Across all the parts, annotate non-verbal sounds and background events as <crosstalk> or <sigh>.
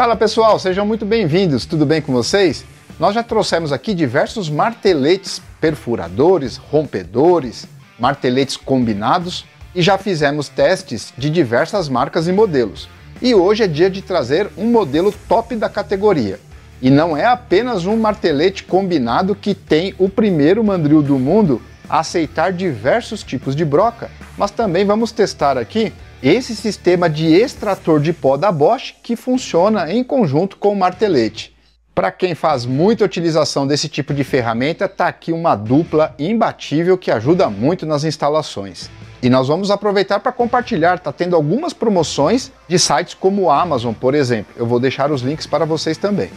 Fala pessoal, sejam muito bem-vindos, tudo bem com vocês? Nós já trouxemos aqui diversos marteletes perfuradores, rompedores, marteletes combinados e já fizemos testes de diversas marcas e modelos. E hoje é dia de trazer um modelo top da categoria. E não é apenas um martelete combinado que tem o primeiro mandril do mundo a aceitar diversos tipos de broca, mas também vamos testar aqui esse sistema de extrator de pó da Bosch que funciona em conjunto com o martelete. Para quem faz muita utilização desse tipo de ferramenta, está aqui uma dupla imbatível que ajuda muito nas instalações. E nós vamos aproveitar para compartilhar, está tendo algumas promoções de sites como o Amazon, por exemplo. Eu vou deixar os links para vocês também.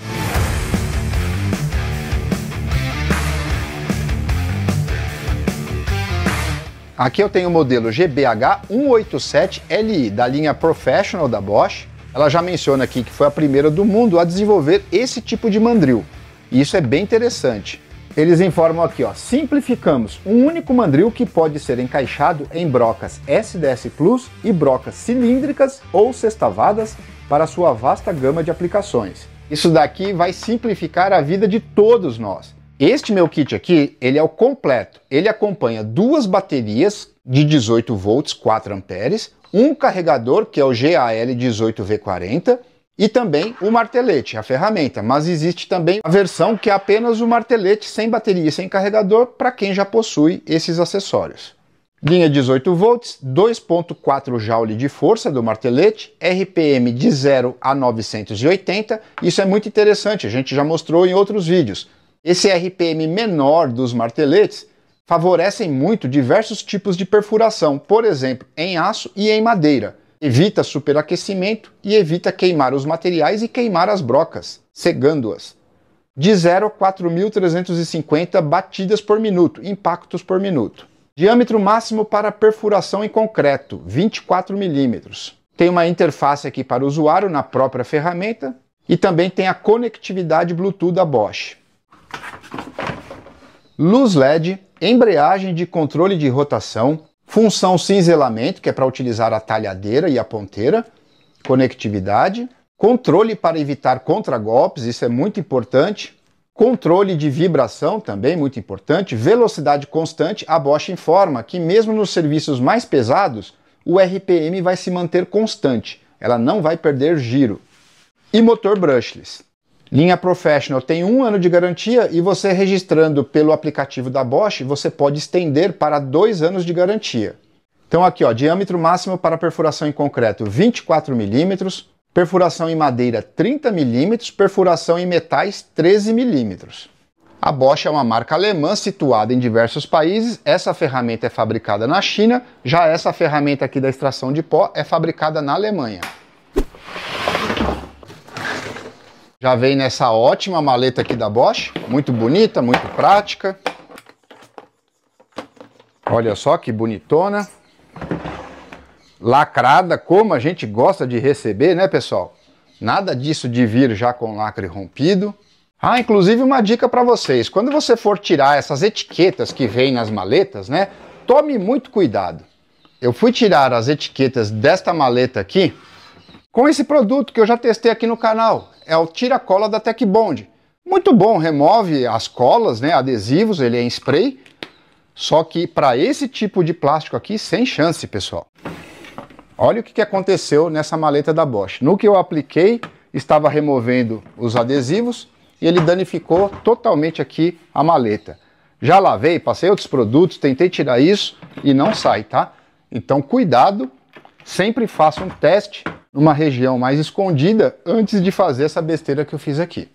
Aqui eu tenho o modelo GBH187LI da linha Professional da Bosch. Ela já menciona aqui que foi a primeira do mundo a desenvolver esse tipo de mandril. E isso é bem interessante. Eles informam aqui, ó, simplificamos um único mandril que pode ser encaixado em brocas SDS Plus e brocas cilíndricas ou sextavadas para sua vasta gama de aplicações. Isso daqui vai simplificar a vida de todos nós. Este meu kit aqui, ele é o completo. Ele acompanha duas baterias de 18 volts, 4 amperes, um carregador, que é o GAL18V40, e também o martelete, a ferramenta, mas existe também a versão que é apenas o martelete sem bateria e sem carregador para quem já possui esses acessórios. Linha 18 volts, 2.4 joule de força do martelete, RPM de 0 a 980. Isso é muito interessante, a gente já mostrou em outros vídeos. Esse RPM menor dos marteletes favorecem muito diversos tipos de perfuração, por exemplo, em aço e em madeira. Evita superaquecimento e evita queimar os materiais e queimar as brocas, cegando-as. De 0 a 4.350 batidas por minuto, impactos por minuto. Diâmetro máximo para perfuração em concreto, 24 milímetros. Tem uma interface aqui para o usuário na própria ferramenta e também tem a conectividade Bluetooth da Bosch. Luz LED, embreagem de controle de rotação, função cinzelamento, que é para utilizar a talhadeira e a ponteira, conectividade, controle para evitar contragolpes, isso é muito importante, controle de vibração também muito importante, velocidade constante, a Bosch informa que mesmo nos serviços mais pesados, o RPM vai se manter constante, ela não vai perder giro. E motor brushless. Linha Professional tem um ano de garantia e você registrando pelo aplicativo da Bosch, você pode estender para dois anos de garantia. Então aqui, ó, diâmetro máximo para perfuração em concreto 24 milímetros, perfuração em madeira 30 milímetros, perfuração em metais 13 milímetros. A Bosch é uma marca alemã situada em diversos países. Essa ferramenta é fabricada na China, já essa ferramenta aqui da extração de pó é fabricada na Alemanha. Já vem nessa ótima maleta aqui da Bosch, muito bonita, muito prática. Olha só que bonitona. Lacrada, como a gente gosta de receber, né pessoal? Nada disso de vir já com lacre rompido. Ah, inclusive uma dica para vocês. Quando você for tirar essas etiquetas que vêm nas maletas, né? Tome muito cuidado. Eu fui tirar as etiquetas desta maleta aqui com esse produto que eu já testei aqui no canal. É o tira-cola da Tech Bond. Muito bom, remove as colas, né, adesivos, ele é em spray. Só que para esse tipo de plástico aqui, sem chance, pessoal. Olha o que aconteceu nessa maleta da Bosch. No que eu apliquei, estava removendo os adesivos e ele danificou totalmente aqui a maleta. Já lavei, passei outros produtos, tentei tirar isso e não sai, tá? Então cuidado, sempre faça um teste numa região mais escondida antes de fazer essa besteira que eu fiz aqui.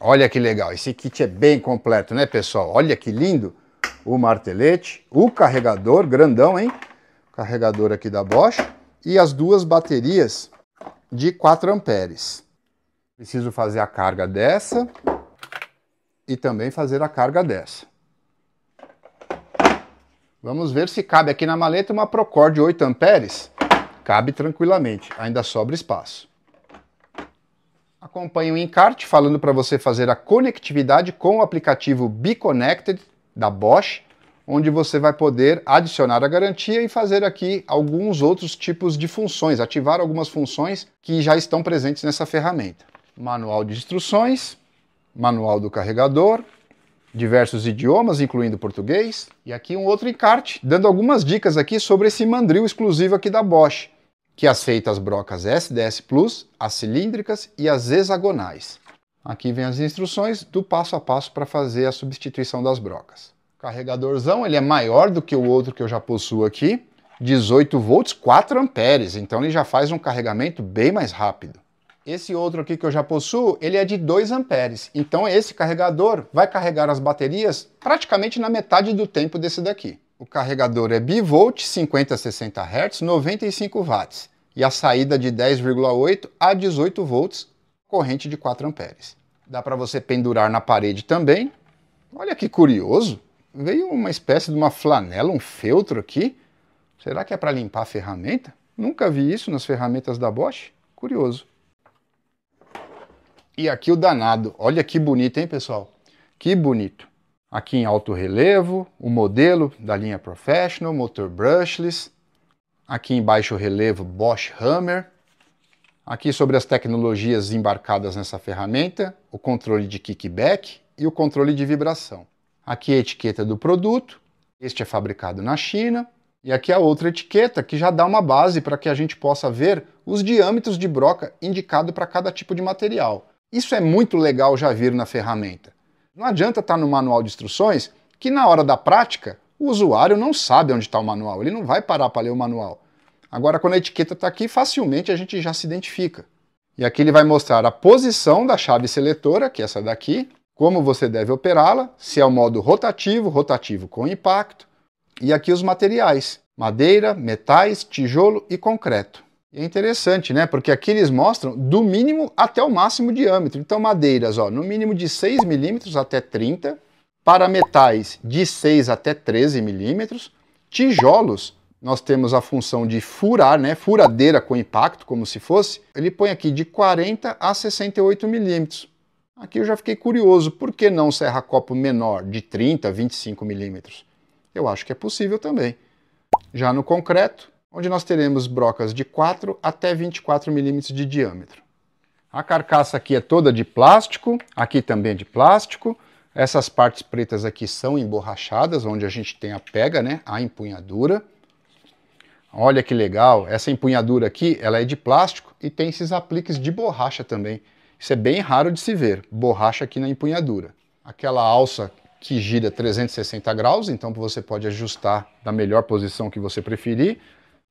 Olha que legal, esse kit é bem completo, né pessoal? Olha que lindo! O martelete, o carregador, grandão, hein? Carregador aqui da Bosch e as duas baterias de 4 amperes. Preciso fazer a carga dessa e também fazer a carga dessa. Vamos ver se cabe aqui na maleta uma Procord 8 amperes. Cabe tranquilamente, ainda sobra espaço. Acompanhe o encarte falando para você fazer a conectividade com o aplicativo Be da Bosch, onde você vai poder adicionar a garantia e fazer aqui alguns outros tipos de funções, ativar algumas funções que já estão presentes nessa ferramenta. Manual de instruções, manual do carregador, diversos idiomas, incluindo português. E aqui um outro encarte, dando algumas dicas aqui sobre esse mandril exclusivo aqui da Bosch, que aceita as brocas SDS Plus, as cilíndricas e as hexagonais. Aqui vem as instruções do passo a passo para fazer a substituição das brocas. carregadorzão, ele é maior do que o outro que eu já possuo aqui, 18 volts, 4 amperes, então ele já faz um carregamento bem mais rápido. Esse outro aqui que eu já possuo, ele é de 2 amperes. Então esse carregador vai carregar as baterias praticamente na metade do tempo desse daqui. O carregador é bivolt, 50 a 60 Hz, 95 watts e a saída de 10,8 a 18 volts, corrente de 4 amperes. Dá para você pendurar na parede também. Olha que curioso, veio uma espécie de uma flanela, um feltro aqui. Será que é para limpar a ferramenta? Nunca vi isso nas ferramentas da Bosch. Curioso. E aqui o danado. Olha que bonito, hein, pessoal? Que bonito. Aqui em alto relevo, o modelo da linha Professional, motor brushless. Aqui em baixo relevo, Bosch Hammer. Aqui sobre as tecnologias embarcadas nessa ferramenta, o controle de kickback e o controle de vibração. Aqui é a etiqueta do produto, este é fabricado na China. E aqui é a outra etiqueta que já dá uma base para que a gente possa ver os diâmetros de broca indicado para cada tipo de material. Isso é muito legal já vir na ferramenta. Não adianta estar tá no manual de instruções que na hora da prática o usuário não sabe onde está o manual, ele não vai parar para ler o manual. Agora, quando a etiqueta está aqui, facilmente a gente já se identifica. E aqui ele vai mostrar a posição da chave seletora, que é essa daqui, como você deve operá-la, se é o modo rotativo, rotativo com impacto, e aqui os materiais, madeira, metais, tijolo e concreto. E é interessante, né? Porque aqui eles mostram do mínimo até o máximo diâmetro. Então, madeiras, ó, no mínimo de 6 milímetros até 30, para metais de 6 até 13 milímetros, tijolos, nós temos a função de furar, né? Furadeira com impacto, como se fosse. Ele põe aqui de 40 a 68 milímetros. Aqui eu já fiquei curioso, por que não serra-copo menor, de 30 a 25 milímetros? Eu acho que é possível também. Já no concreto, onde nós teremos brocas de 4 até 24 milímetros de diâmetro. A carcaça aqui é toda de plástico, aqui também é de plástico. Essas partes pretas aqui são emborrachadas, onde a gente tem a pega, né, a empunhadura. Olha que legal, essa empunhadura aqui, ela é de plástico e tem esses apliques de borracha também. Isso é bem raro de se ver, borracha aqui na empunhadura. Aquela alça que gira 360 graus, então você pode ajustar da melhor posição que você preferir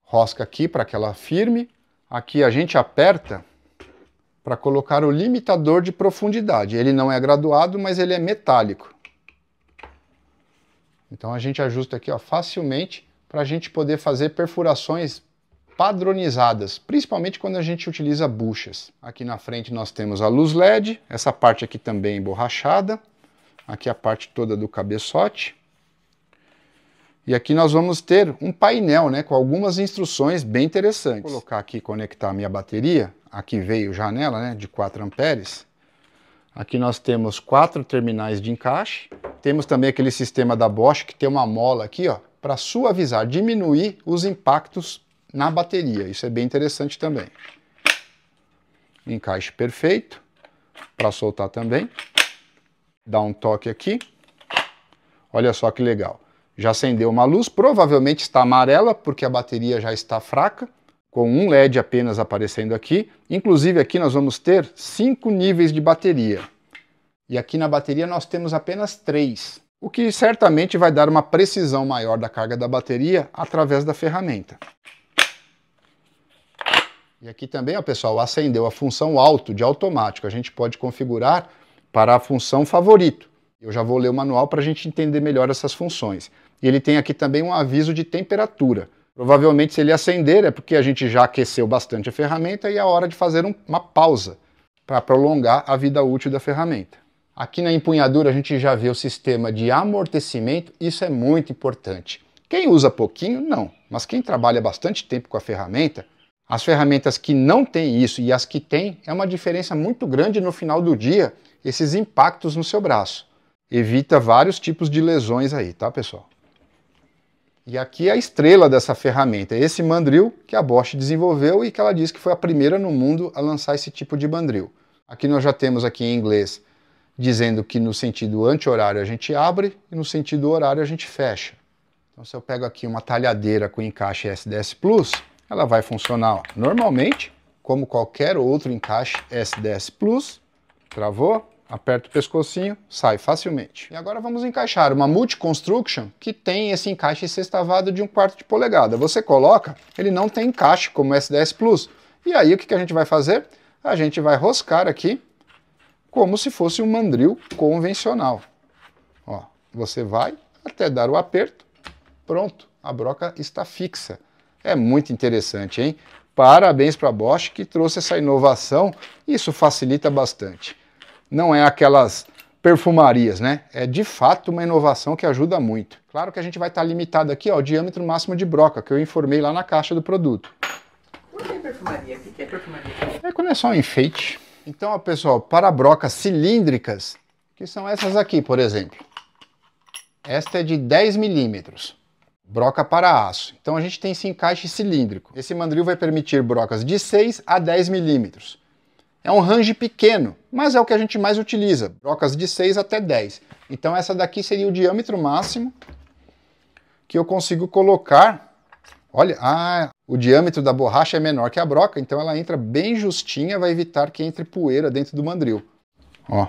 rosca aqui para que ela firme. Aqui a gente aperta para colocar o limitador de profundidade. Ele não é graduado, mas ele é metálico. Então a gente ajusta aqui ó, facilmente para a gente poder fazer perfurações padronizadas, principalmente quando a gente utiliza buchas. Aqui na frente nós temos a luz LED, essa parte aqui também emborrachada, aqui a parte toda do cabeçote. E aqui nós vamos ter um painel né, com algumas instruções bem interessantes. Vou colocar aqui, conectar a minha bateria. Aqui veio janela né, de 4 amperes. Aqui nós temos quatro terminais de encaixe. Temos também aquele sistema da Bosch que tem uma mola aqui ó, para suavizar, diminuir os impactos na bateria. Isso é bem interessante também. Encaixe perfeito para soltar também. Dá um toque aqui. Olha só que legal. Já acendeu uma luz, provavelmente está amarela, porque a bateria já está fraca, com um LED apenas aparecendo aqui. Inclusive aqui nós vamos ter cinco níveis de bateria. E aqui na bateria nós temos apenas três, o que certamente vai dar uma precisão maior da carga da bateria através da ferramenta. E aqui também, ó, pessoal, acendeu a função alto de automático. A gente pode configurar para a função favorito. Eu já vou ler o manual para a gente entender melhor essas funções. E ele tem aqui também um aviso de temperatura. Provavelmente, se ele acender, é porque a gente já aqueceu bastante a ferramenta e é hora de fazer um, uma pausa para prolongar a vida útil da ferramenta. Aqui na empunhadura a gente já vê o sistema de amortecimento, isso é muito importante. Quem usa pouquinho, não, mas quem trabalha bastante tempo com a ferramenta, as ferramentas que não têm isso e as que têm, é uma diferença muito grande no final do dia, esses impactos no seu braço. Evita vários tipos de lesões aí, tá pessoal? E aqui é a estrela dessa ferramenta, é esse mandril que a Bosch desenvolveu e que ela diz que foi a primeira no mundo a lançar esse tipo de mandril. Aqui nós já temos aqui em inglês dizendo que no sentido anti-horário a gente abre e no sentido horário a gente fecha. Então se eu pego aqui uma talhadeira com encaixe S10 Plus, ela vai funcionar ó, normalmente, como qualquer outro encaixe S10 Plus. Travou? Aperta o pescocinho, sai facilmente. E agora vamos encaixar uma multi-construction que tem esse encaixe sextavado de um quarto de polegada. Você coloca, ele não tem encaixe como o S10 Plus. E aí o que a gente vai fazer? A gente vai roscar aqui como se fosse um mandril convencional. Ó, você vai até dar o aperto, pronto, a broca está fixa. É muito interessante, hein? Parabéns para a Bosch que trouxe essa inovação, isso facilita bastante não é aquelas perfumarias, né? É de fato uma inovação que ajuda muito. Claro que a gente vai estar tá limitado aqui ó, ao diâmetro máximo de broca, que eu informei lá na caixa do produto. Por que é perfumaria? O que é perfumaria? É quando é só um enfeite. Então, ó, pessoal, para brocas cilíndricas, que são essas aqui, por exemplo. Esta é de 10 milímetros. Broca para aço. Então a gente tem esse encaixe cilíndrico. Esse mandril vai permitir brocas de 6 a 10 milímetros. É um range pequeno, mas é o que a gente mais utiliza, brocas de 6 até 10. Então essa daqui seria o diâmetro máximo que eu consigo colocar. Olha, ah, o diâmetro da borracha é menor que a broca, então ela entra bem justinha, vai evitar que entre poeira dentro do mandril. Ó,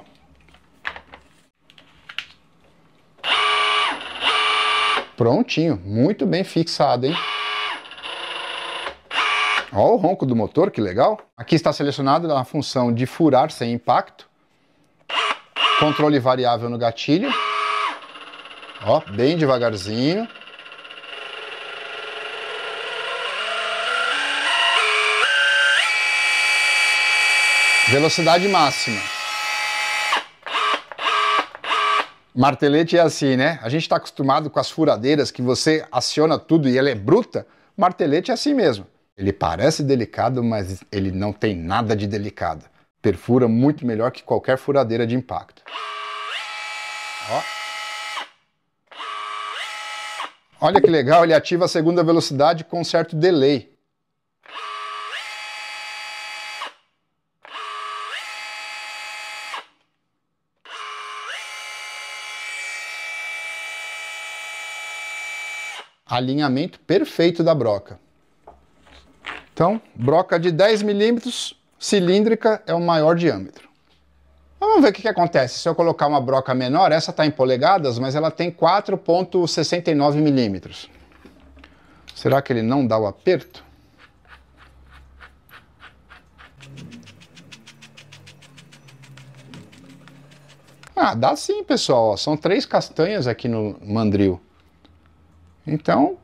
Prontinho, muito bem fixado, hein? Olha o ronco do motor, que legal. Aqui está selecionada a função de furar sem impacto. Controle variável no gatilho. Ó, bem devagarzinho. Velocidade máxima. Martelete é assim, né? A gente está acostumado com as furadeiras que você aciona tudo e ela é bruta. Martelete é assim mesmo. Ele parece delicado, mas ele não tem nada de delicado. Perfura muito melhor que qualquer furadeira de impacto. Ó. Olha que legal, ele ativa a segunda velocidade com certo delay. Alinhamento perfeito da broca. Então, broca de 10 milímetros, cilíndrica é o maior diâmetro. Vamos ver o que, que, acontece. Se eu colocar uma broca menor, essa está em polegadas, mas ela tem 4,69 milímetros. Será que ele não dá o aperto? Ah, dá sim, pessoal. são três castanhas aqui no mandril. Então,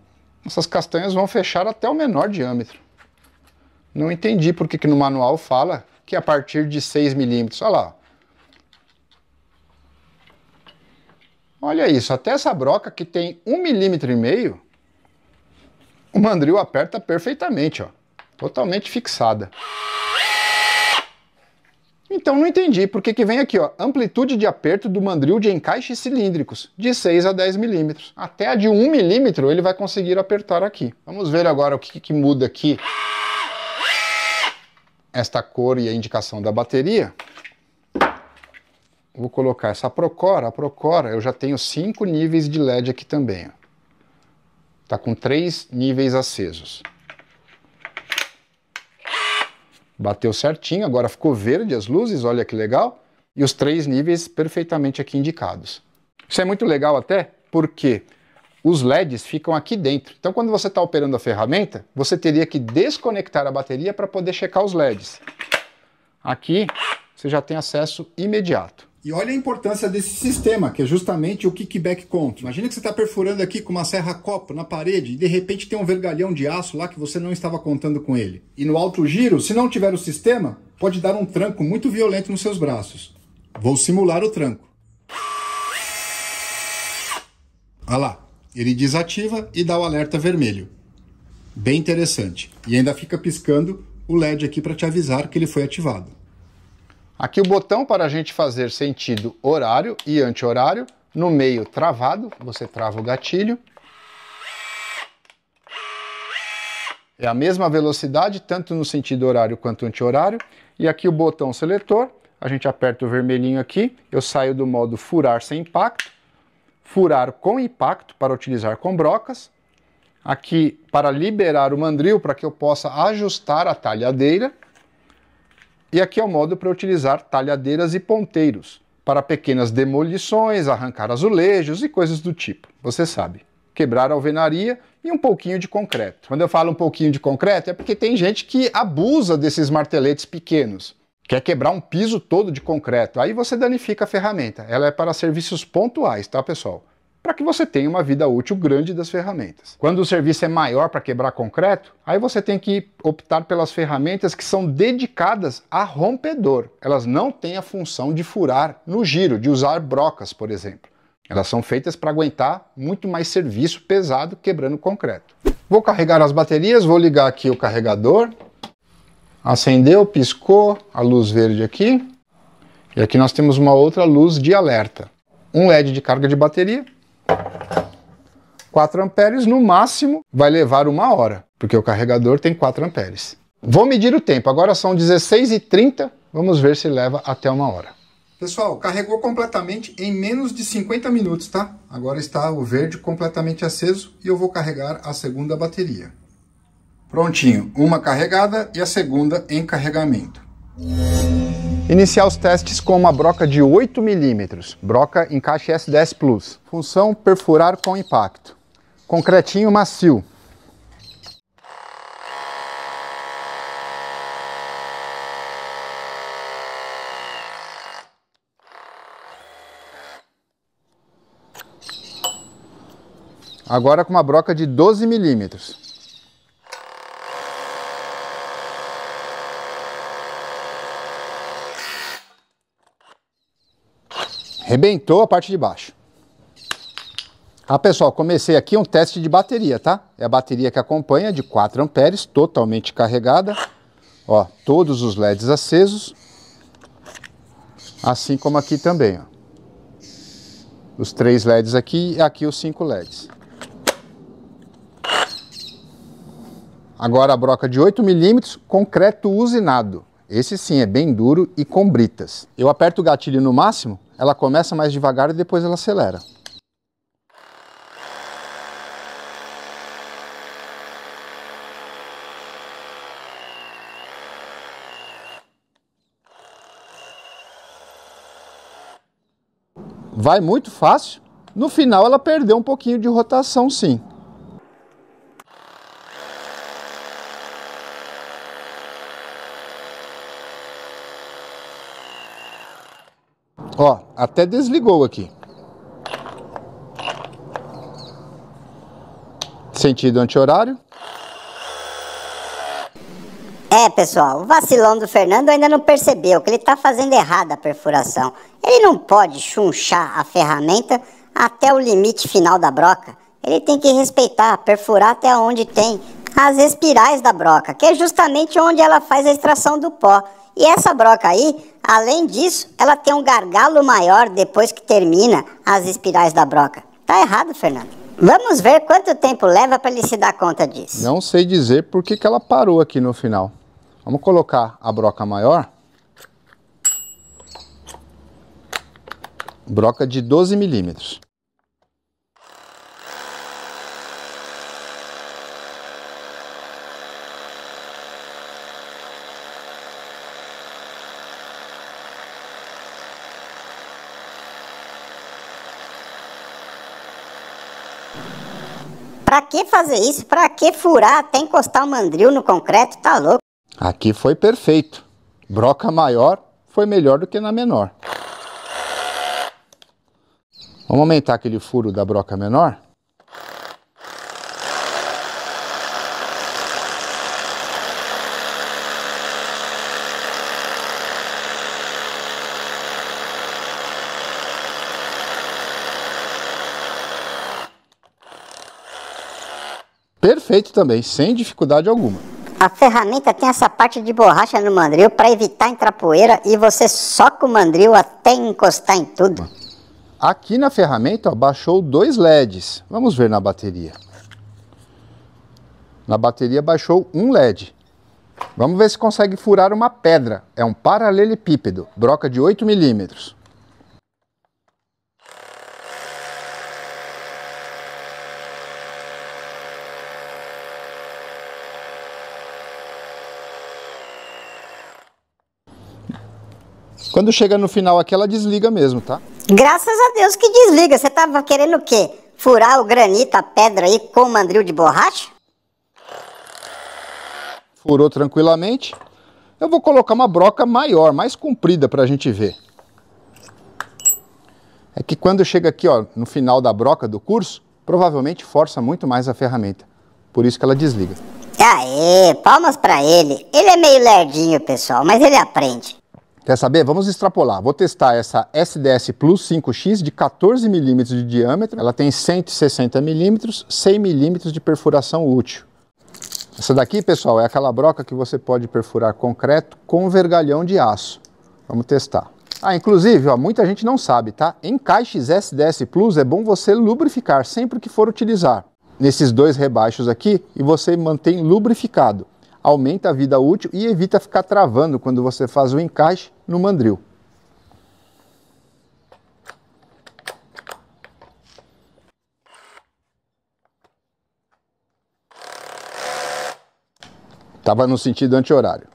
essas castanhas vão fechar até o menor diâmetro. Não entendi porque que no manual fala que a partir de 6 milímetros. Olha lá. Olha isso, até essa broca que tem 1,5 milímetro, e meio, o mandril aperta perfeitamente, ó. Totalmente fixada. Então não entendi por que, que vem aqui, ó, amplitude de aperto do mandril de encaixes cilíndricos, de 6 a 10 milímetros. Até a de 1 milímetro ele vai conseguir apertar aqui. Vamos ver agora o que, que muda aqui esta cor e a indicação da bateria, vou colocar essa Procora. A Procora, eu já tenho cinco níveis de LED aqui também. Tá com três níveis acesos. Bateu certinho, agora ficou verde as luzes, olha que legal. E os três níveis perfeitamente aqui indicados. Isso é muito legal até, porque os LEDs ficam aqui dentro. Então, quando você está operando a ferramenta, você teria que desconectar a bateria para poder checar os LEDs. Aqui, você já tem acesso imediato. E olha a importância desse sistema, que é justamente o kickback control. Imagina que você está perfurando aqui com uma serra copo na parede e de repente tem um vergalhão de aço lá que você não estava contando com ele. E no alto giro, se não tiver o sistema, pode dar um tranco muito violento nos seus braços. Vou simular o tranco. Olha lá, ele desativa e dá o alerta vermelho. Bem interessante. E ainda fica piscando o LED aqui para te avisar que ele foi ativado. Aqui o botão para a gente fazer sentido horário e anti-horário. No meio travado, você trava o gatilho. É a mesma velocidade, tanto no sentido horário quanto anti-horário. E aqui o botão seletor, a gente aperta o vermelhinho aqui, eu saio do modo furar sem impacto furar com impacto para utilizar com brocas, aqui para liberar o mandril para que eu possa ajustar a talhadeira, e aqui é o modo para utilizar talhadeiras e ponteiros para pequenas demolições, arrancar azulejos e coisas do tipo, você sabe. Quebrar alvenaria e um pouquinho de concreto. Quando eu falo um pouquinho de concreto é porque tem gente que abusa desses marteletes pequenos quer é quebrar um piso todo de concreto, aí você danifica a ferramenta. Ela é para serviços pontuais, tá, pessoal? Para que você tenha uma vida útil grande das ferramentas. Quando o serviço é maior para quebrar concreto, aí você tem que optar pelas ferramentas que são dedicadas a rompedor. Elas não têm a função de furar no giro, de usar brocas, por exemplo. Elas são feitas para aguentar muito mais serviço pesado quebrando concreto. Vou carregar as baterias, vou ligar aqui o carregador acendeu, piscou a luz verde aqui. E aqui nós temos uma outra luz de alerta. Um LED de carga de bateria, 4 amperes no máximo, vai levar uma hora, porque o carregador tem 4 amperes. Vou medir o tempo, agora são 16h30, vamos ver se leva até uma hora. Pessoal, carregou completamente em menos de 50 minutos, tá? Agora está o verde completamente aceso e eu vou carregar a segunda bateria. Prontinho, uma carregada e a segunda em carregamento. Iniciar os testes com uma broca de 8 mm, broca encaixe S10 Plus. Função perfurar com impacto. Concretinho macio. Agora com uma broca de 12 milímetros. Rebentou a parte de baixo. Ah, pessoal, comecei aqui um teste de bateria, tá? É a bateria que acompanha, de 4 amperes, totalmente carregada. Ó, todos os LEDs acesos. Assim como aqui também, ó. Os três LEDs aqui e aqui os cinco LEDs. Agora a broca de 8 milímetros, concreto usinado. Esse sim é bem duro e com britas. Eu aperto o gatilho no máximo ela começa mais devagar e depois ela acelera. Vai muito fácil. No final ela perdeu um pouquinho de rotação, sim. Ó, até desligou aqui. Sentido anti-horário. É, pessoal, o vacilão do Fernando ainda não percebeu que ele está fazendo errado a perfuração. Ele não pode chunchar a ferramenta até o limite final da broca. Ele tem que respeitar, perfurar até onde tem as espirais da broca, que é justamente onde ela faz a extração do pó. E essa broca aí, além disso, ela tem um gargalo maior depois que termina as espirais da broca. Tá errado, Fernando. Vamos ver quanto tempo leva para ele se dar conta disso. Não sei dizer por que, que ela parou aqui no final. Vamos colocar a broca maior. Broca de 12 milímetros. Pra que fazer isso? Pra que furar até encostar o mandril no concreto? Tá louco? Aqui foi perfeito. Broca maior foi melhor do que na menor. Vamos aumentar aquele furo da broca menor? Perfeito também, sem dificuldade alguma. A ferramenta tem essa parte de borracha no mandril para evitar entrar poeira e você soca o mandril até encostar em tudo. Aqui na ferramenta ó, baixou dois LEDs. Vamos ver na bateria. Na bateria baixou um LED. Vamos ver se consegue furar uma pedra. É um paralelepípedo, broca de 8 milímetros. Quando chega no final aqui, ela desliga mesmo, tá? Graças a Deus que desliga. Você tava querendo o quê? Furar o granito, a pedra aí com o mandril de borracha? Furou tranquilamente. Eu vou colocar uma broca maior, mais comprida para a gente ver. É que quando chega aqui, ó, no final da broca do curso, provavelmente força muito mais a ferramenta. Por isso que ela desliga. Aê, palmas para ele. Ele é meio lerdinho, pessoal, mas ele aprende. Quer saber? Vamos extrapolar. Vou testar essa SDS Plus 5X de 14 milímetros de diâmetro. Ela tem 160 milímetros, 100 milímetros de perfuração útil. Essa daqui, pessoal, é aquela broca que você pode perfurar concreto com vergalhão de aço. Vamos testar. Ah, inclusive, ó, muita gente não sabe, tá? Em caixas SDS Plus é bom você lubrificar sempre que for utilizar. Nesses dois rebaixos aqui e você mantém lubrificado aumenta a vida útil e evita ficar travando quando você faz o encaixe no mandril. Estava no sentido anti-horário.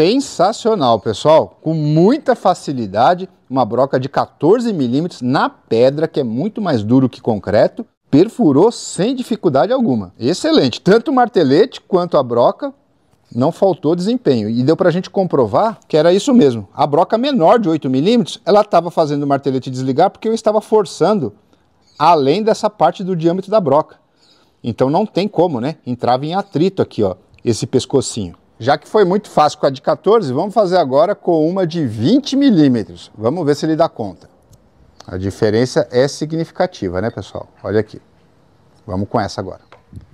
Sensacional, pessoal. Com muita facilidade, uma broca de 14 milímetros na pedra, que é muito mais duro que concreto, perfurou sem dificuldade alguma. Excelente. Tanto o martelete quanto a broca não faltou desempenho. E deu para a gente comprovar que era isso mesmo. A broca menor de 8 milímetros, ela estava fazendo o martelete desligar porque eu estava forçando além dessa parte do diâmetro da broca. Então não tem como, né? Entrava em atrito aqui, ó, esse pescocinho. Já que foi muito fácil com a de 14, vamos fazer agora com uma de 20 milímetros. Vamos ver se ele dá conta. A diferença é significativa, né, pessoal? Olha aqui. Vamos com essa agora.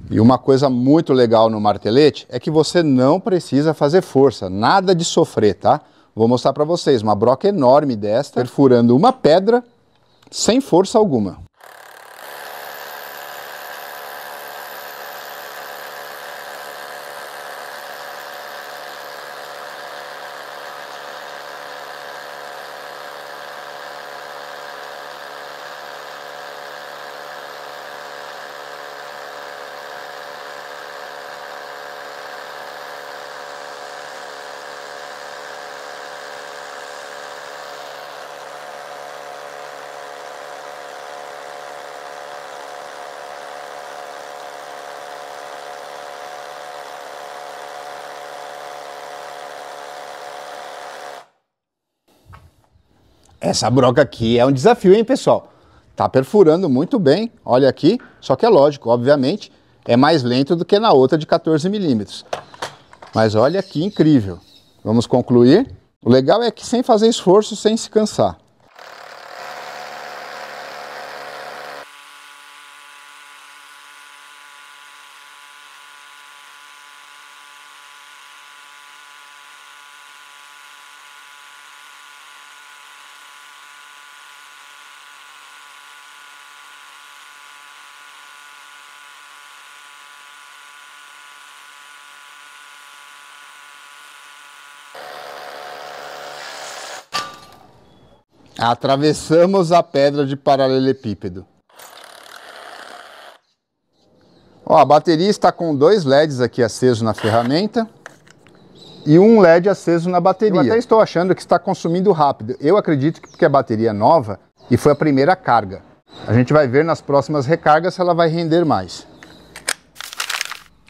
E uma coisa muito legal no martelete é que você não precisa fazer força, nada de sofrer, tá? Vou mostrar para vocês uma broca enorme desta, perfurando uma pedra sem força alguma. Essa broca aqui é um desafio, hein, pessoal? Tá perfurando muito bem, olha aqui. Só que é lógico, obviamente, é mais lento do que na outra de 14 milímetros. Mas olha que incrível. Vamos concluir. O legal é que sem fazer esforço, sem se cansar. Atravessamos a pedra de paralelepípedo. Ó, a bateria está com dois LEDs aqui acesos na ferramenta e um LED aceso na bateria. Eu até estou achando que está consumindo rápido. Eu acredito que porque a é bateria é nova e foi a primeira carga. A gente vai ver nas próximas recargas se ela vai render mais.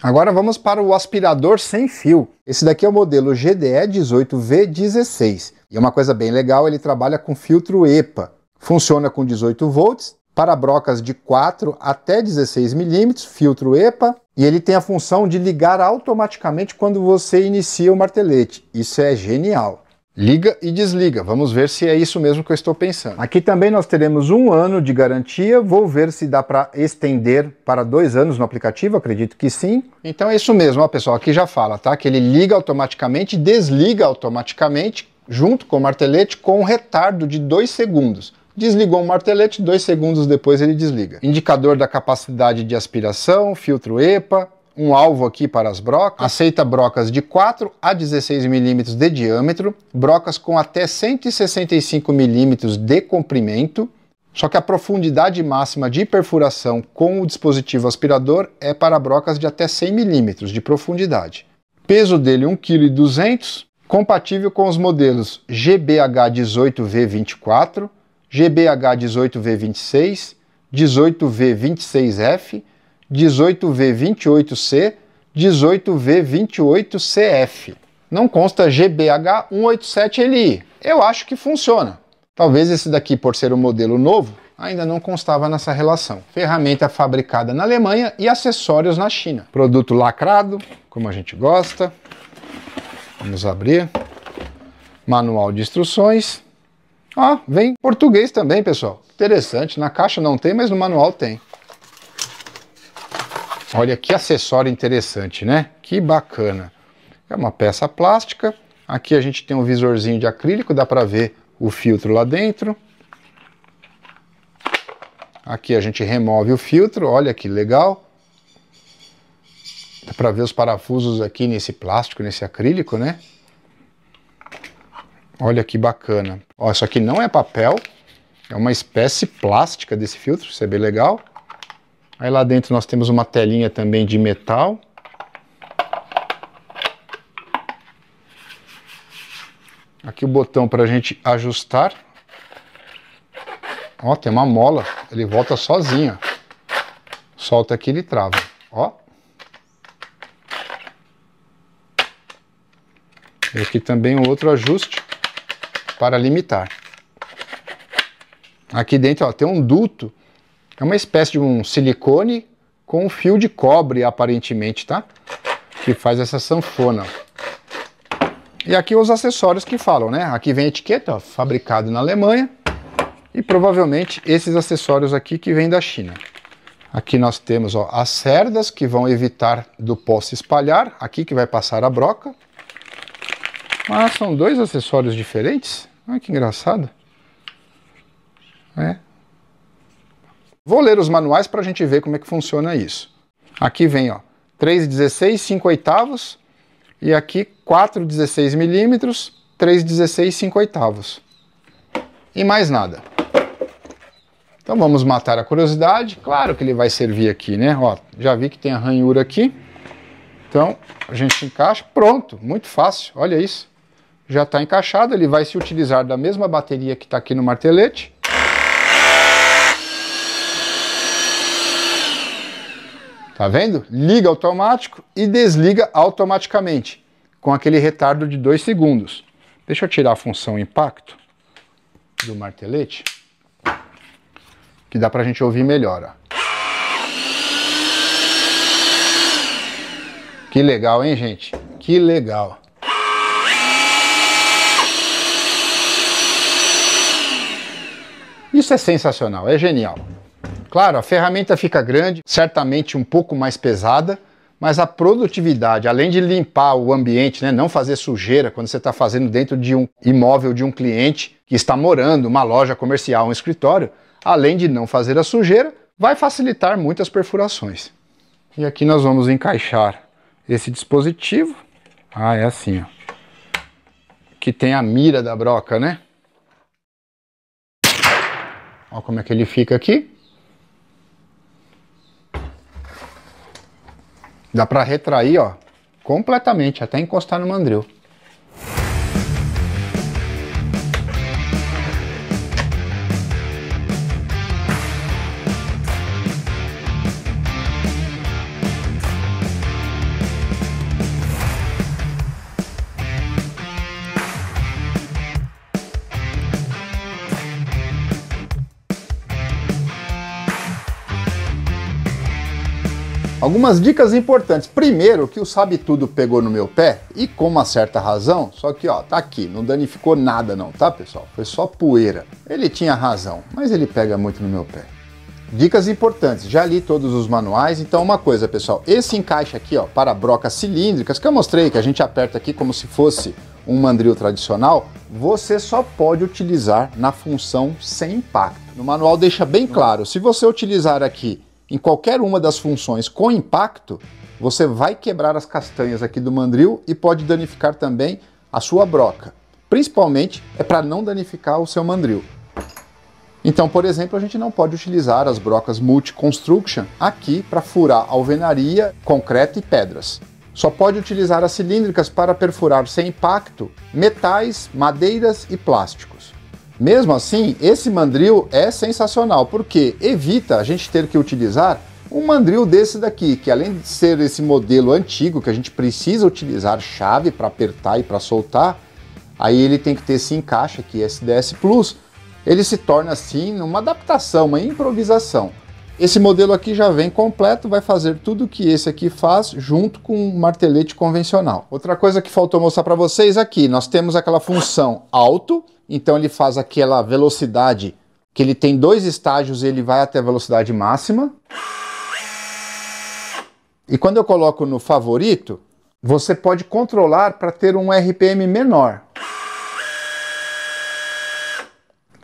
Agora vamos para o aspirador sem fio. Esse daqui é o modelo GDE18V16. E é uma coisa bem legal, ele trabalha com filtro EPA. Funciona com 18 volts, para brocas de 4 até 16 milímetros, filtro EPA, e ele tem a função de ligar automaticamente quando você inicia o martelete. Isso é genial. Liga e desliga, vamos ver se é isso mesmo que eu estou pensando. Aqui também nós teremos um ano de garantia, vou ver se dá para estender para dois anos no aplicativo, acredito que sim. Então é isso mesmo, ó, pessoal, aqui já fala, tá? Que ele liga automaticamente, desliga automaticamente junto com o martelete com um retardo de 2 segundos. Desligou o martelete, 2 segundos depois ele desliga. Indicador da capacidade de aspiração, filtro EPA, um alvo aqui para as brocas, aceita brocas de 4 a 16 milímetros de diâmetro, brocas com até 165 milímetros de comprimento, só que a profundidade máxima de perfuração com o dispositivo aspirador é para brocas de até 100 milímetros de profundidade. Peso dele 1,2 kg, compatível com os modelos GBH18V24, GBH18V26, 18V26F, 18V28C, 18V28CF. Não consta GBH187LI. Eu acho que funciona. Talvez esse daqui, por ser um modelo novo, ainda não constava nessa relação. Ferramenta fabricada na Alemanha e acessórios na China. Produto lacrado, como a gente gosta. Vamos abrir. Manual de instruções. Ah, vem português também, pessoal. Interessante, na caixa não tem, mas no manual tem. Olha que acessório interessante, né? Que bacana. É uma peça plástica. Aqui a gente tem um visorzinho de acrílico, dá para ver o filtro lá dentro. Aqui a gente remove o filtro, olha que legal para ver os parafusos aqui nesse plástico, nesse acrílico, né? Olha que bacana. Ó, isso aqui não é papel, é uma espécie plástica desse filtro, isso é bem legal. Aí lá dentro nós temos uma telinha também de metal. Aqui o botão para a gente ajustar. Ó, tem uma mola, ele volta sozinho. Solta aqui, ele trava. Ó, E aqui também um outro ajuste para limitar. Aqui dentro ó, tem um duto, é uma espécie de um silicone com um fio de cobre aparentemente, tá? Que faz essa sanfona. E aqui os acessórios que falam, né? Aqui vem a etiqueta, ó, fabricado na Alemanha. E provavelmente esses acessórios aqui que vêm da China. Aqui nós temos ó, as cerdas que vão evitar do pó se espalhar, aqui que vai passar a broca. Ah, são dois acessórios diferentes? Ah, que engraçado. É. Vou ler os manuais para a gente ver como é que funciona isso. Aqui vem, ó, 3,16, 5 oitavos, e aqui 4,16 milímetros, 3,16, 5 oitavos. E mais nada. Então vamos matar a curiosidade. Claro que ele vai servir aqui, né? Ó, já vi que tem a ranhura aqui. Então a gente encaixa. Pronto, muito fácil. Olha isso já está encaixado, ele vai se utilizar da mesma bateria que está aqui no martelete. Tá vendo? Liga automático e desliga automaticamente, com aquele retardo de 2 segundos. Deixa eu tirar a função impacto do martelete, que dá para a gente ouvir melhor. Ó. Que legal, hein, gente? Que legal. Isso é sensacional, é genial. Claro, a ferramenta fica grande, certamente um pouco mais pesada, mas a produtividade, além de limpar o ambiente, né, não fazer sujeira quando você está fazendo dentro de um imóvel de um cliente que está morando, uma loja comercial, um escritório, além de não fazer a sujeira, vai facilitar muitas perfurações. E aqui nós vamos encaixar esse dispositivo. Ah, é assim, ó. Que tem a mira da broca, né? Olha como é que ele fica aqui. Dá para retrair, ó, completamente, até encostar no mandril. Algumas dicas importantes. Primeiro, que o Sabe Tudo pegou no meu pé, e com uma certa razão, só que ó, tá aqui, não danificou nada não, tá pessoal? Foi só poeira. Ele tinha razão, mas ele pega muito no meu pé. Dicas importantes, já li todos os manuais, então uma coisa pessoal, esse encaixe aqui ó, para brocas cilíndricas, que eu mostrei, que a gente aperta aqui como se fosse um mandril tradicional, você só pode utilizar na função sem impacto. No manual deixa bem claro, se você utilizar aqui em qualquer uma das funções com impacto, você vai quebrar as castanhas aqui do mandril e pode danificar também a sua broca. Principalmente é para não danificar o seu mandril. Então, por exemplo, a gente não pode utilizar as brocas multi-construction aqui para furar alvenaria, concreto e pedras. Só pode utilizar as cilíndricas para perfurar sem impacto metais, madeiras e plástico. Mesmo assim, esse mandril é sensacional, porque evita a gente ter que utilizar um mandril desse daqui, que além de ser esse modelo antigo que a gente precisa utilizar chave para apertar e para soltar, aí ele tem que ter esse encaixe aqui, SDS Plus, ele se torna assim uma adaptação, uma improvisação. Esse modelo aqui já vem completo, vai fazer tudo que esse aqui faz junto com um martelete convencional. Outra coisa que faltou mostrar para vocês aqui, nós temos aquela função alto, então ele faz aquela velocidade que ele tem dois estágios e ele vai até a velocidade máxima. E quando eu coloco no favorito, você pode controlar para ter um RPM menor.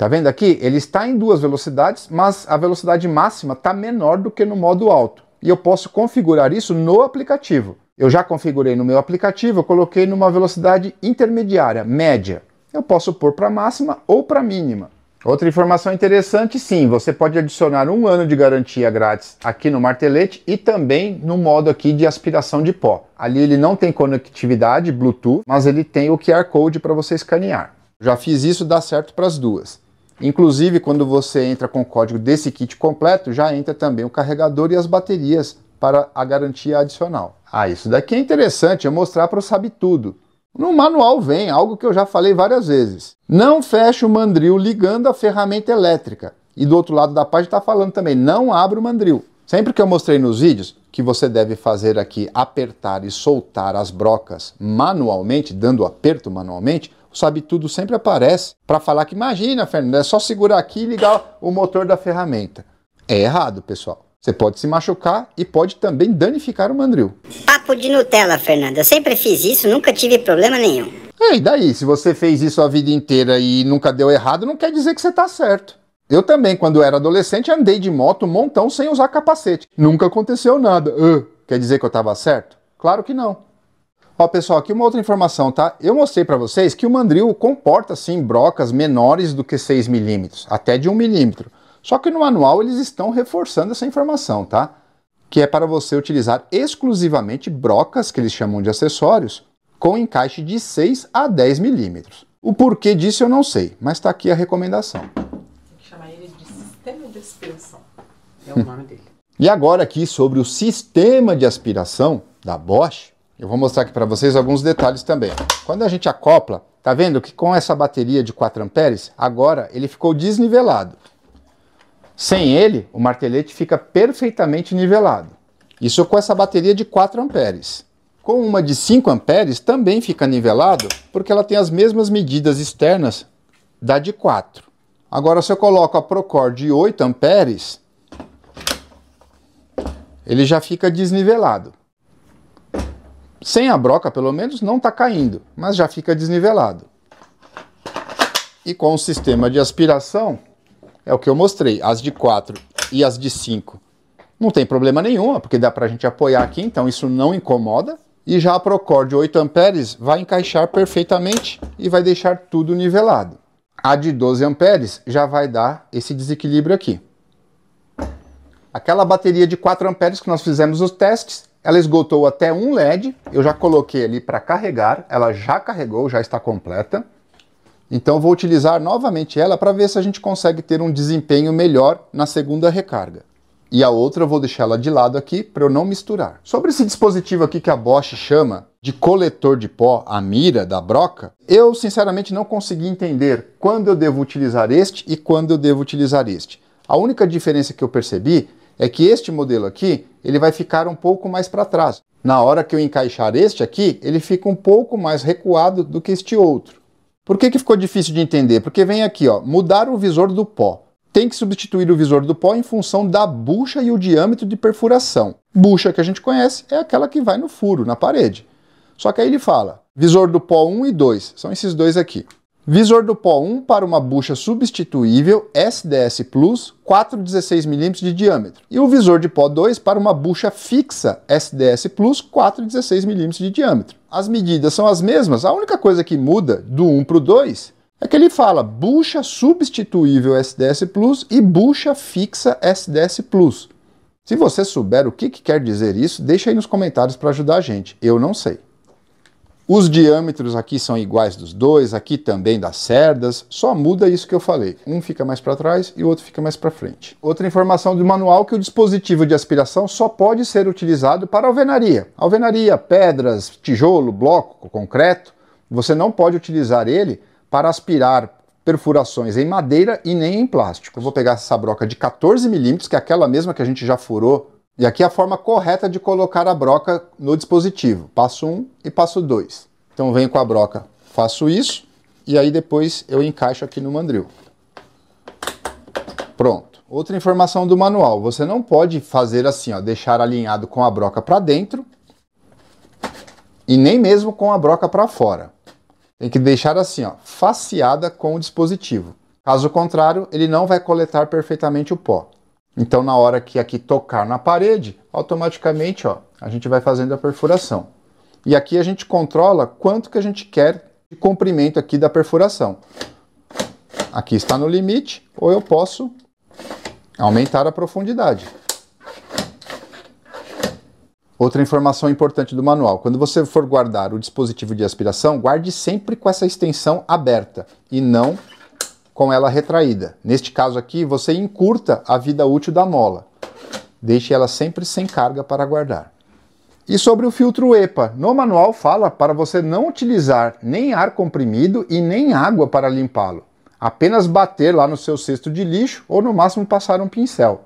Tá vendo aqui? Ele está em duas velocidades, mas a velocidade máxima está menor do que no modo alto. E eu posso configurar isso no aplicativo. Eu já configurei no meu aplicativo, eu coloquei numa velocidade intermediária, média. Eu posso pôr para máxima ou para mínima. Outra informação interessante, sim, você pode adicionar um ano de garantia grátis aqui no martelete e também no modo aqui de aspiração de pó. Ali ele não tem conectividade Bluetooth, mas ele tem o QR Code para você escanear. Já fiz isso, dá certo para as duas. Inclusive, quando você entra com o código desse kit completo, já entra também o carregador e as baterias para a garantia adicional. Ah, isso daqui é interessante, é mostrar para o Sabe Tudo. No manual vem algo que eu já falei várias vezes. Não feche o mandril ligando a ferramenta elétrica. E do outro lado da página está falando também, não abre o mandril. Sempre que eu mostrei nos vídeos que você deve fazer aqui apertar e soltar as brocas manualmente, dando aperto manualmente, o sabe-tudo sempre aparece para falar que imagina, Fernando, é só segurar aqui e ligar o motor da ferramenta. É errado, pessoal. Você pode se machucar e pode também danificar o mandril. Papo de Nutella, Fernando. Eu sempre fiz isso, nunca tive problema nenhum. É, e daí? Se você fez isso a vida inteira e nunca deu errado, não quer dizer que você está certo. Eu também, quando era adolescente, andei de moto um montão sem usar capacete. Nunca aconteceu nada. Uh, quer dizer que eu estava certo? Claro que não. Ó, pessoal, aqui uma outra informação, tá? Eu mostrei para vocês que o mandril comporta, sim, brocas menores do que 6 milímetros, até de 1 milímetro. Só que no manual eles estão reforçando essa informação, tá? Que é para você utilizar exclusivamente brocas, que eles chamam de acessórios, com encaixe de 6 a 10 milímetros. O porquê disso eu não sei, mas está aqui a recomendação. Tem que chamar ele de sistema de aspiração. É o nome dele. <laughs> E agora aqui sobre o sistema de aspiração da Bosch, eu vou mostrar aqui para vocês alguns detalhes também. Quando a gente acopla, tá vendo que com essa bateria de 4 amperes, agora ele ficou desnivelado. Sem ele, o martelete fica perfeitamente nivelado. Isso com essa bateria de 4 amperes. Com uma de 5 amperes também fica nivelado, porque ela tem as mesmas medidas externas da de 4. Agora se eu coloco a Procore de 8 amperes, ele já fica desnivelado. Sem a broca, pelo menos, não está caindo, mas já fica desnivelado. E com o sistema de aspiração, é o que eu mostrei, as de 4 e as de 5. Não tem problema nenhum, porque dá para a gente apoiar aqui, então isso não incomoda. E já a Procore de 8 amperes vai encaixar perfeitamente e vai deixar tudo nivelado. A de 12 amperes já vai dar esse desequilíbrio aqui. Aquela bateria de 4 amperes que nós fizemos os testes ela esgotou até um LED, eu já coloquei ali para carregar, ela já carregou, já está completa. Então vou utilizar novamente ela para ver se a gente consegue ter um desempenho melhor na segunda recarga. E a outra eu vou deixar ela de lado aqui para eu não misturar. Sobre esse dispositivo aqui que a Bosch chama de coletor de pó, a mira da broca, eu sinceramente não consegui entender quando eu devo utilizar este e quando eu devo utilizar este. A única diferença que eu percebi é que este modelo aqui ele vai ficar um pouco mais para trás. Na hora que eu encaixar este aqui, ele fica um pouco mais recuado do que este outro. Por que, que ficou difícil de entender? Porque vem aqui, ó, mudar o visor do pó. Tem que substituir o visor do pó em função da bucha e o diâmetro de perfuração. Bucha que a gente conhece é aquela que vai no furo, na parede. Só que aí ele fala, visor do pó 1 e 2, são esses dois aqui. Visor do pó 1 para uma bucha substituível SDS Plus 4,16mm de diâmetro e o visor de pó 2 para uma bucha fixa SDS Plus 4,16mm de diâmetro. As medidas são as mesmas, a única coisa que muda do 1 para o 2 é que ele fala bucha substituível SDS Plus e bucha fixa SDS Plus. Se você souber o que, que quer dizer isso, deixa aí nos comentários para ajudar a gente, eu não sei. Os diâmetros aqui são iguais dos dois, aqui também das cerdas, só muda isso que eu falei. Um fica mais para trás e o outro fica mais para frente. Outra informação do manual é que o dispositivo de aspiração só pode ser utilizado para alvenaria. Alvenaria, pedras, tijolo, bloco, concreto, você não pode utilizar ele para aspirar perfurações em madeira e nem em plástico. Eu vou pegar essa broca de 14 milímetros, que é aquela mesma que a gente já furou e aqui é a forma correta de colocar a broca no dispositivo. Passo 1 e passo 2. Então venho com a broca, faço isso, e aí depois eu encaixo aqui no mandril. Pronto. Outra informação do manual, você não pode fazer assim, ó, deixar alinhado com a broca para dentro e nem mesmo com a broca para fora. Tem que deixar assim, ó, faceada com o dispositivo. Caso contrário, ele não vai coletar perfeitamente o pó. Então, na hora que aqui tocar na parede, automaticamente ó, a gente vai fazendo a perfuração. E aqui a gente controla quanto que a gente quer de comprimento aqui da perfuração. Aqui está no limite, ou eu posso aumentar a profundidade. Outra informação importante do manual: quando você for guardar o dispositivo de aspiração, guarde sempre com essa extensão aberta e não com ela retraída. Neste caso aqui, você encurta a vida útil da mola. Deixe ela sempre sem carga para guardar. E sobre o filtro EPA, no manual fala para você não utilizar nem ar comprimido e nem água para limpá-lo. Apenas bater lá no seu cesto de lixo ou no máximo passar um pincel.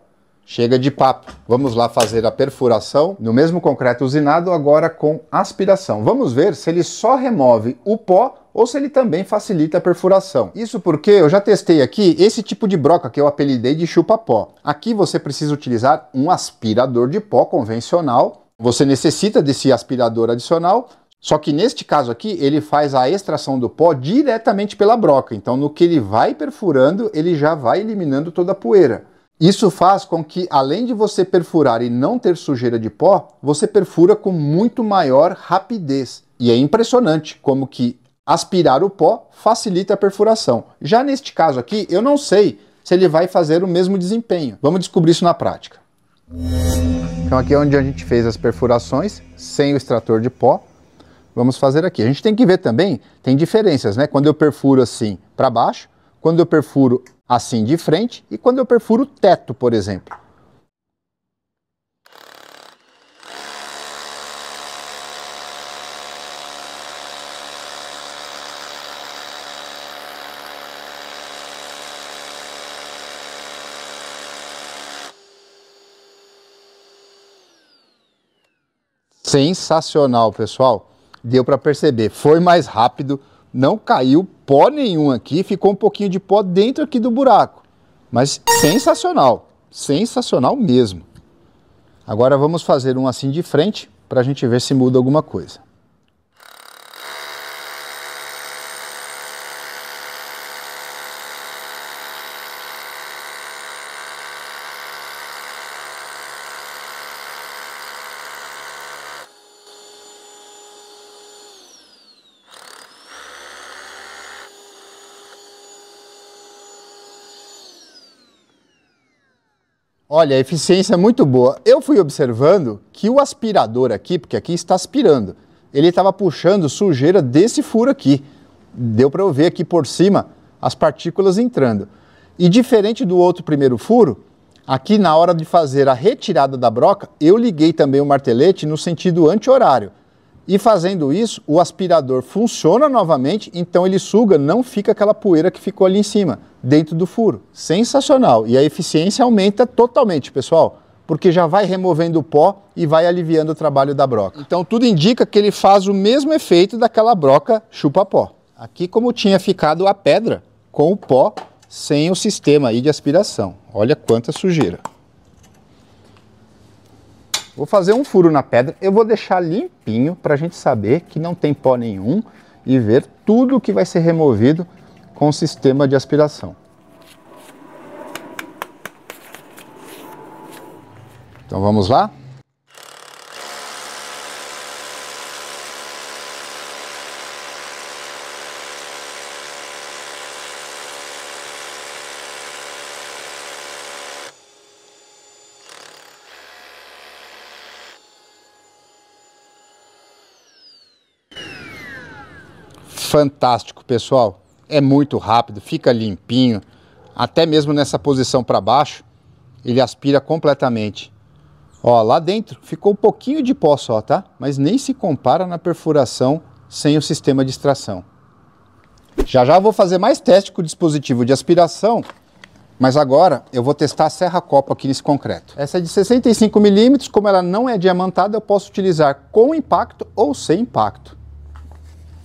Chega de papo. Vamos lá fazer a perfuração no mesmo concreto usinado, agora com aspiração. Vamos ver se ele só remove o pó ou se ele também facilita a perfuração. Isso porque eu já testei aqui esse tipo de broca que eu apelidei de chupa-pó. Aqui você precisa utilizar um aspirador de pó convencional. Você necessita desse aspirador adicional, só que neste caso aqui, ele faz a extração do pó diretamente pela broca. Então, no que ele vai perfurando, ele já vai eliminando toda a poeira. Isso faz com que, além de você perfurar e não ter sujeira de pó, você perfura com muito maior rapidez. E é impressionante como que aspirar o pó facilita a perfuração. Já neste caso aqui, eu não sei se ele vai fazer o mesmo desempenho. Vamos descobrir isso na prática. Então aqui é onde a gente fez as perfurações sem o extrator de pó. Vamos fazer aqui. A gente tem que ver também, tem diferenças, né? Quando eu perfuro assim para baixo, quando eu perfuro assim de frente e quando eu perfuro o teto, por exemplo. Sensacional, pessoal. Deu para perceber, foi mais rápido não caiu pó nenhum aqui, ficou um pouquinho de pó dentro aqui do buraco. Mas sensacional, sensacional mesmo. Agora vamos fazer um assim de frente para a gente ver se muda alguma coisa. Olha, a eficiência é muito boa. Eu fui observando que o aspirador aqui, porque aqui está aspirando, ele estava puxando sujeira desse furo aqui. Deu para eu ver aqui por cima as partículas entrando. E diferente do outro primeiro furo, aqui na hora de fazer a retirada da broca, eu liguei também o martelete no sentido anti-horário. E fazendo isso, o aspirador funciona novamente, então ele suga, não fica aquela poeira que ficou ali em cima, dentro do furo. Sensacional! E a eficiência aumenta totalmente, pessoal, porque já vai removendo o pó e vai aliviando o trabalho da broca. Então tudo indica que ele faz o mesmo efeito daquela broca chupa-pó. Aqui como tinha ficado a pedra com o pó sem o sistema aí de aspiração. Olha quanta sujeira! Vou fazer um furo na pedra, eu vou deixar limpinho para a gente saber que não tem pó nenhum e ver tudo que vai ser removido com o sistema de aspiração. Então vamos lá? fantástico, pessoal. É muito rápido, fica limpinho. Até mesmo nessa posição para baixo, ele aspira completamente. Ó, lá dentro ficou um pouquinho de pó só, tá? Mas nem se compara na perfuração sem o sistema de extração. Já já vou fazer mais teste com o dispositivo de aspiração, mas agora eu vou testar a serra copa aqui nesse concreto. Essa é de 65 milímetros, como ela não é diamantada, eu posso utilizar com impacto ou sem impacto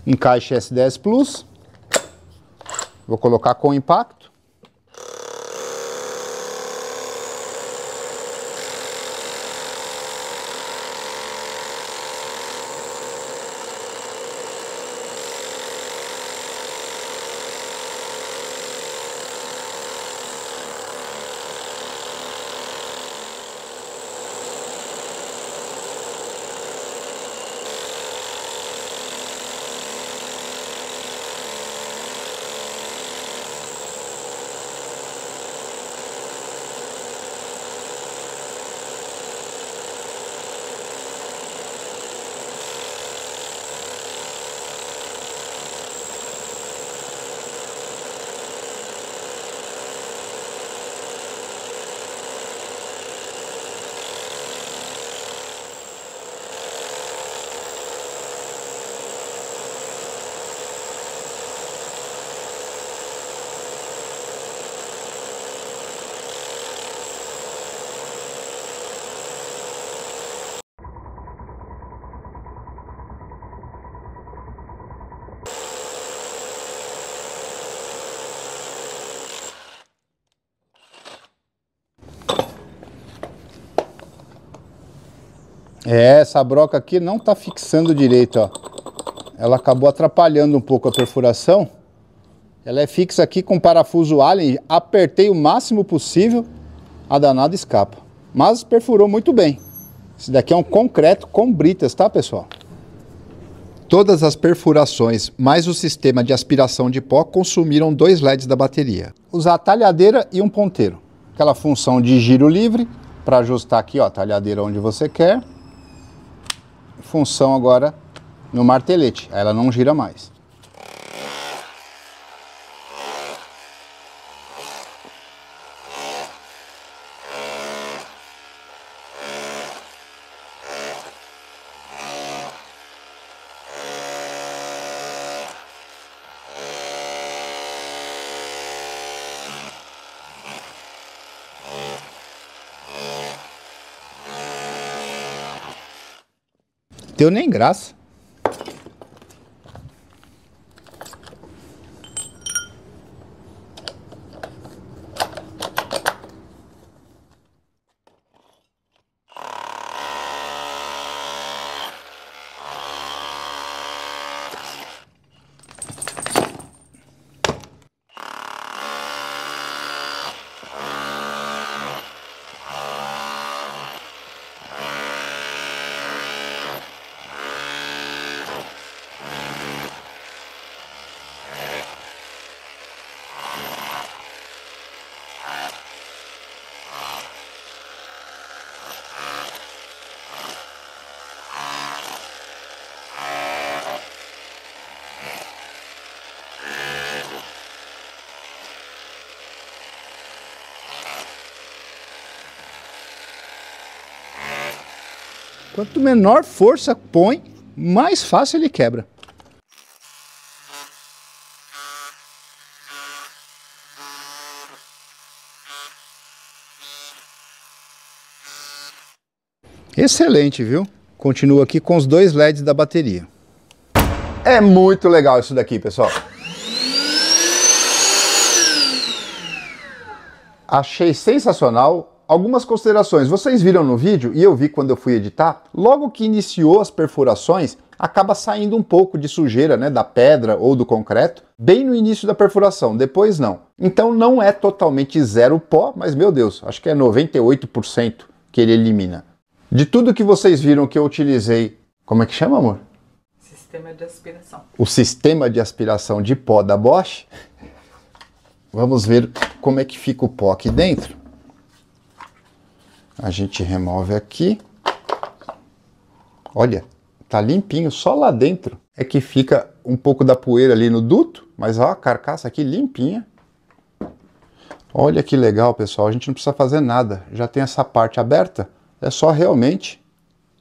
encaixe S10 Plus. Vou colocar com impacto. É, essa broca aqui não tá fixando direito, ó. Ela acabou atrapalhando um pouco a perfuração. Ela é fixa aqui com parafuso Allen. Apertei o máximo possível, a danada escapa. Mas perfurou muito bem. Esse daqui é um concreto com britas, tá, pessoal? Todas as perfurações, mais o sistema de aspiração de pó, consumiram dois LEDs da bateria. Usar a talhadeira e um ponteiro. Aquela função de giro livre, para ajustar aqui, ó, a talhadeira onde você quer função agora no martelete. Aí ela não gira mais. Deu nem graça. Quanto menor força põe, mais fácil ele quebra. Excelente, viu? Continuo aqui com os dois LEDs da bateria. É muito legal isso daqui, pessoal. Achei sensacional Algumas considerações. Vocês viram no vídeo, e eu vi quando eu fui editar, logo que iniciou as perfurações, acaba saindo um pouco de sujeira, né, da pedra ou do concreto, bem no início da perfuração, depois não. Então não é totalmente zero pó, mas meu Deus, acho que é 98% que ele elimina. De tudo que vocês viram que eu utilizei, como é que chama, amor? Sistema de aspiração. O sistema de aspiração de pó da Bosch. Vamos ver como é que fica o pó aqui dentro. A gente remove aqui. Olha, tá limpinho só lá dentro. É que fica um pouco da poeira ali no duto, mas ó, a carcaça aqui limpinha. Olha que legal, pessoal. A gente não precisa fazer nada. Já tem essa parte aberta. É só realmente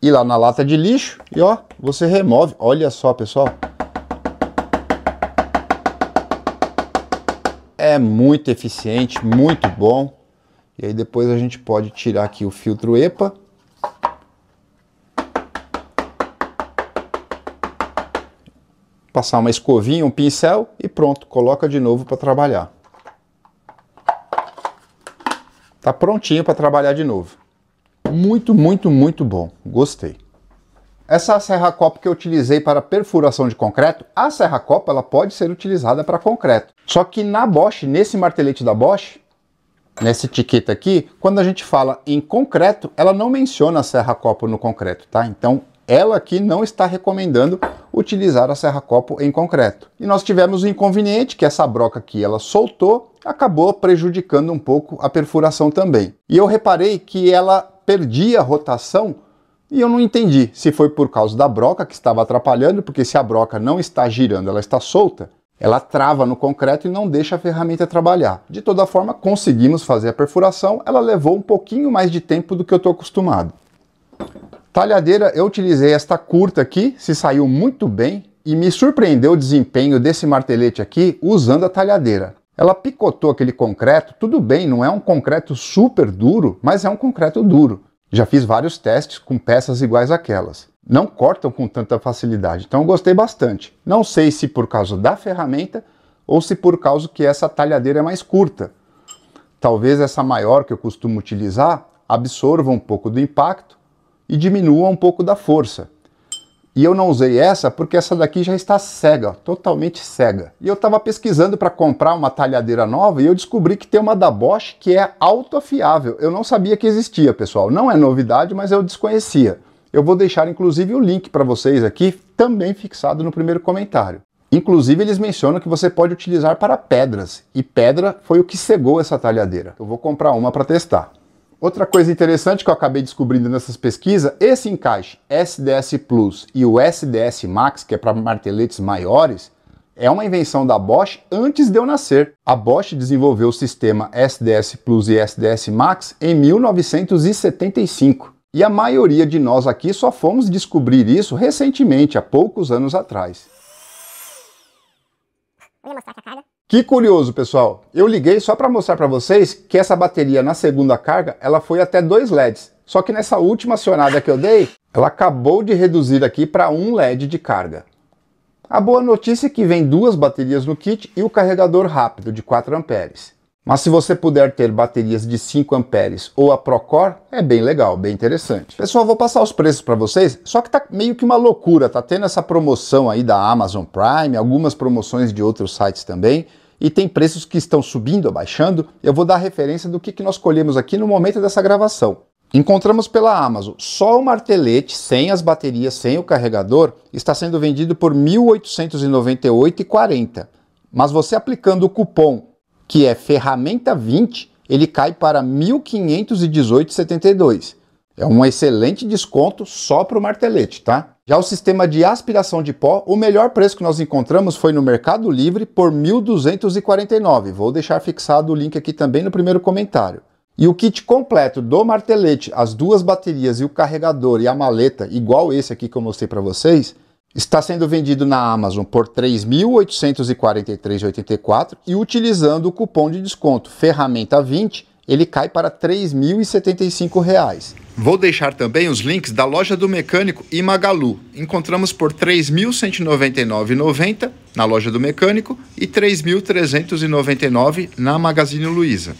ir lá na lata de lixo e ó, você remove. Olha só, pessoal. É muito eficiente, muito bom. E aí depois a gente pode tirar aqui o filtro EPA. Passar uma escovinha, um pincel e pronto, coloca de novo para trabalhar. Tá prontinho para trabalhar de novo. Muito, muito, muito bom. Gostei. Essa serra copa que eu utilizei para perfuração de concreto, a serra copa ela pode ser utilizada para concreto. Só que na Bosch, nesse martelete da Bosch, nessa etiqueta aqui, quando a gente fala em concreto, ela não menciona a serra copo no concreto, tá? Então, ela aqui não está recomendando utilizar a serra copo em concreto. E nós tivemos o inconveniente que essa broca aqui, ela soltou, acabou prejudicando um pouco a perfuração também. E eu reparei que ela perdia a rotação e eu não entendi se foi por causa da broca que estava atrapalhando, porque se a broca não está girando, ela está solta, ela trava no concreto e não deixa a ferramenta trabalhar. De toda forma, conseguimos fazer a perfuração, ela levou um pouquinho mais de tempo do que eu estou acostumado. Talhadeira, eu utilizei esta curta aqui, se saiu muito bem e me surpreendeu o desempenho desse martelete aqui usando a talhadeira. Ela picotou aquele concreto, tudo bem, não é um concreto super duro, mas é um concreto duro. Já fiz vários testes com peças iguais àquelas não cortam com tanta facilidade. Então eu gostei bastante. Não sei se por causa da ferramenta ou se por causa que essa talhadeira é mais curta. Talvez essa maior que eu costumo utilizar absorva um pouco do impacto e diminua um pouco da força. E eu não usei essa porque essa daqui já está cega, totalmente cega. E eu estava pesquisando para comprar uma talhadeira nova e eu descobri que tem uma da Bosch que é autoafiável. Eu não sabia que existia, pessoal. Não é novidade, mas eu desconhecia. Eu vou deixar inclusive o link para vocês aqui, também fixado no primeiro comentário. Inclusive, eles mencionam que você pode utilizar para pedras, e pedra foi o que cegou essa talhadeira. Eu vou comprar uma para testar. Outra coisa interessante que eu acabei descobrindo nessas pesquisas, esse encaixe SDS Plus e o SDS Max, que é para marteletes maiores, é uma invenção da Bosch antes de eu nascer. A Bosch desenvolveu o sistema SDS Plus e SDS Max em 1975. E a maioria de nós aqui só fomos descobrir isso recentemente, há poucos anos atrás. Que curioso, pessoal. Eu liguei só para mostrar para vocês que essa bateria na segunda carga, ela foi até dois LEDs. Só que nessa última acionada que eu dei, ela acabou de reduzir aqui para um LED de carga. A boa notícia é que vem duas baterias no kit e o carregador rápido de 4 amperes. Mas se você puder ter baterias de 5 amperes ou a Procore, é bem legal, bem interessante. Pessoal, vou passar os preços para vocês, só que tá meio que uma loucura, tá tendo essa promoção aí da Amazon Prime, algumas promoções de outros sites também, e tem preços que estão subindo, abaixando, eu vou dar referência do que, que nós colhemos aqui no momento dessa gravação. Encontramos pela Amazon, só o martelete, sem as baterias, sem o carregador, está sendo vendido por R$ 1.898,40. Mas você aplicando o cupom que é ferramenta 20, ele cai para 1518,72. É um excelente desconto só para o martelete, tá? Já o sistema de aspiração de pó, o melhor preço que nós encontramos foi no Mercado Livre por 1.249. Vou deixar fixado o link aqui também no primeiro comentário. E o kit completo do martelete, as duas baterias e o carregador e a maleta, igual esse aqui que eu mostrei para vocês, Está sendo vendido na Amazon por R$ 3.843,84 e utilizando o cupom de desconto Ferramenta 20, ele cai para R$ 3.075. Vou deixar também os links da loja do mecânico e Magalu. Encontramos por R$ 3.199,90 na loja do mecânico e R$ 3.399 na Magazine Luiza.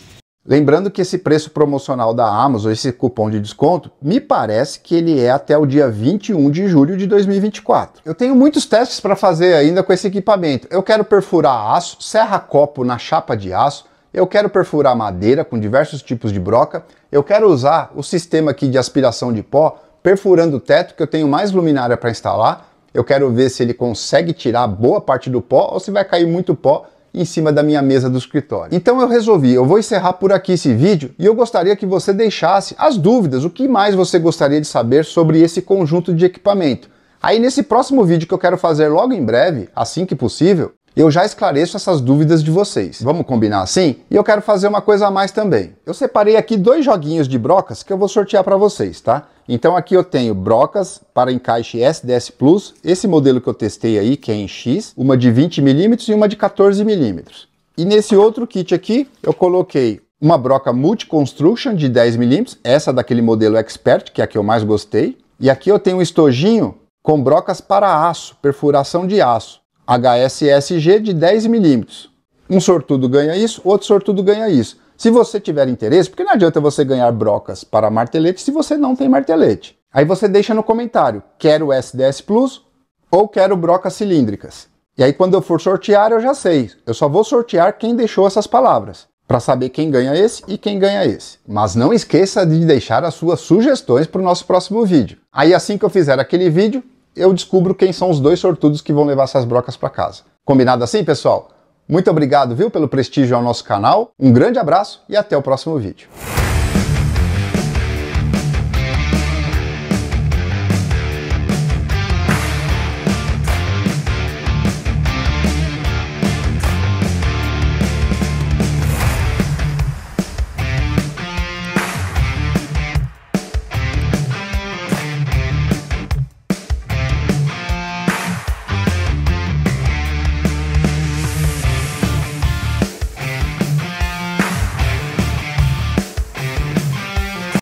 Lembrando que esse preço promocional da Amazon, esse cupom de desconto, me parece que ele é até o dia 21 de julho de 2024. Eu tenho muitos testes para fazer ainda com esse equipamento. Eu quero perfurar aço, serra-copo na chapa de aço, eu quero perfurar madeira com diversos tipos de broca, eu quero usar o sistema aqui de aspiração de pó, perfurando o teto, que eu tenho mais luminária para instalar, eu quero ver se ele consegue tirar boa parte do pó ou se vai cair muito pó em cima da minha mesa do escritório. Então eu resolvi, eu vou encerrar por aqui esse vídeo e eu gostaria que você deixasse as dúvidas, o que mais você gostaria de saber sobre esse conjunto de equipamento. Aí nesse próximo vídeo que eu quero fazer logo em breve, assim que possível, eu já esclareço essas dúvidas de vocês. Vamos combinar assim? E eu quero fazer uma coisa a mais também. Eu separei aqui dois joguinhos de brocas que eu vou sortear para vocês, tá? Então aqui eu tenho brocas para encaixe S10 Plus, esse modelo que eu testei aí, que é em X, uma de 20 milímetros e uma de 14 milímetros. E nesse outro kit aqui, eu coloquei uma broca Multi Construction de 10 milímetros, essa daquele modelo Expert, que é a que eu mais gostei. E aqui eu tenho um estojinho com brocas para aço, perfuração de aço, HSSG de 10 milímetros. Um sortudo ganha isso, outro sortudo ganha isso. Se você tiver interesse, porque não adianta você ganhar brocas para martelete se você não tem martelete. Aí você deixa no comentário, quero SDS Plus ou quero brocas cilíndricas. E aí quando eu for sortear, eu já sei. Eu só vou sortear quem deixou essas palavras, para saber quem ganha esse e quem ganha esse. Mas não esqueça de deixar as suas sugestões para o nosso próximo vídeo. Aí assim que eu fizer aquele vídeo, eu descubro quem são os dois sortudos que vão levar essas brocas para casa. Combinado assim, pessoal? Muito obrigado, viu, pelo prestígio ao nosso canal. Um grande abraço e até o próximo vídeo.